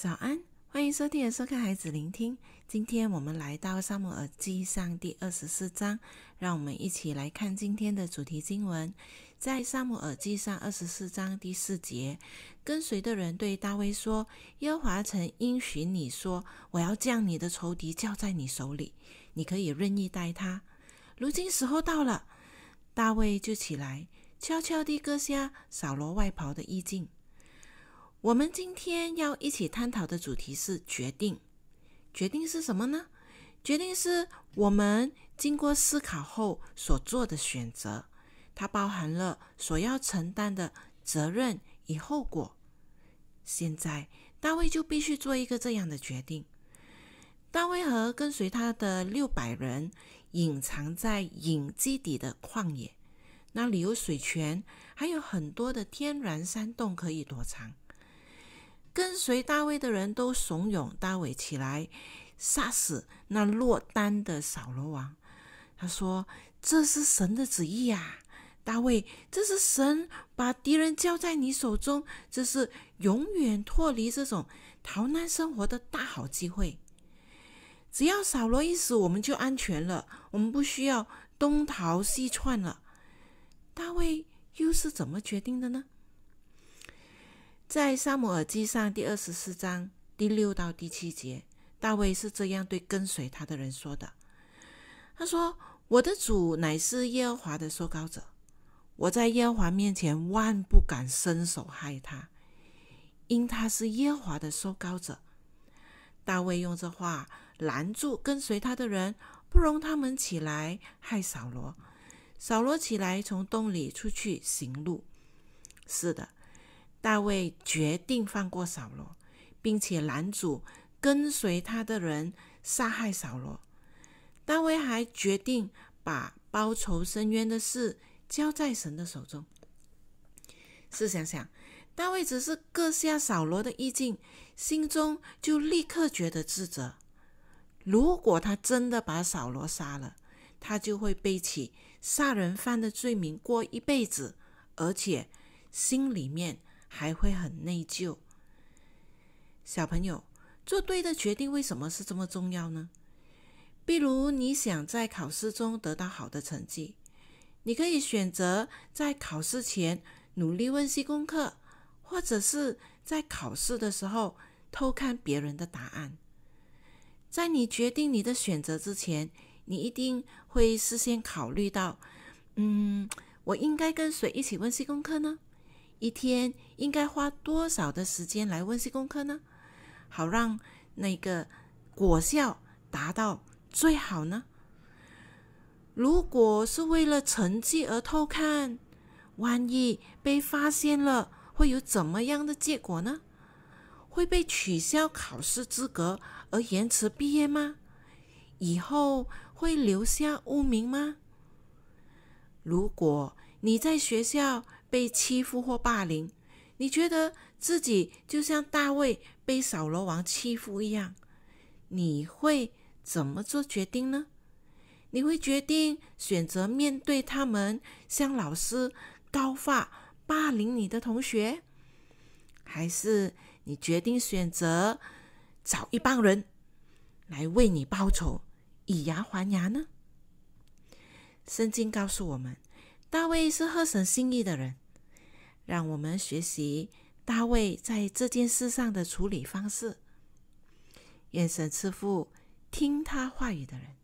早安，欢迎收听和收看《孩子聆听》。今天我们来到《沙漠耳记上》第二十四章，让我们一起来看今天的主题经文。在《沙漠耳记上》二十四章第四节，跟随的人对大卫说：“耶和华曾应许你说，我要将你的仇敌交在你手里，你可以任意待他。如今时候到了，大卫就起来，悄悄地割下扫罗外袍的衣襟。”我们今天要一起探讨的主题是决定。决定是什么呢？决定是我们经过思考后所做的选择，它包含了所要承担的责任与后果。现在，大卫就必须做一个这样的决定。大卫和跟随他的六百人隐藏在隐基底的旷野，那里有水泉，还有很多的天然山洞可以躲藏。跟随大卫的人都怂恿大卫起来杀死那落单的扫罗王。他说：“这是神的旨意呀，大卫，这是神把敌人交在你手中，这是永远脱离这种逃难生活的大好机会。只要扫罗一死，我们就安全了，我们不需要东逃西窜了。”大卫又是怎么决定的呢？在《萨姆尔记》上第二十四章第六到第七节，大卫是这样对跟随他的人说的：“他说，我的主乃是耶和华的收膏者，我在耶和华面前万不敢伸手害他，因他是耶和华的收膏者。”大卫用这话拦住跟随他的人，不容他们起来害扫罗。扫罗起来，从洞里出去行路。是的。大卫决定放过扫罗，并且拦阻跟随他的人杀害扫罗。大卫还决定把报仇深冤的事交在神的手中。试想想，大卫只是割下扫罗的衣襟，心中就立刻觉得自责。如果他真的把扫罗杀了，他就会背起杀人犯的罪名过一辈子，而且心里面。还会很内疚。小朋友，做对的决定为什么是这么重要呢？比如你想在考试中得到好的成绩，你可以选择在考试前努力温习功课，或者是在考试的时候偷看别人的答案。在你决定你的选择之前，你一定会事先考虑到：嗯，我应该跟谁一起温习功课呢？一天应该花多少的时间来温习功课呢？好让那个果效达到最好呢？如果是为了成绩而偷看，万一被发现了，会有怎么样的结果呢？会被取消考试资格而延迟毕业吗？以后会留下污名吗？如果……你在学校被欺负或霸凌，你觉得自己就像大卫被扫罗王欺负一样，你会怎么做决定呢？你会决定选择面对他们，向老师告发霸凌你的同学，还是你决定选择找一帮人来为你报仇，以牙还牙呢？圣经告诉我们。大卫是合神心意的人，让我们学习大卫在这件事上的处理方式。愿神赐福听他话语的人。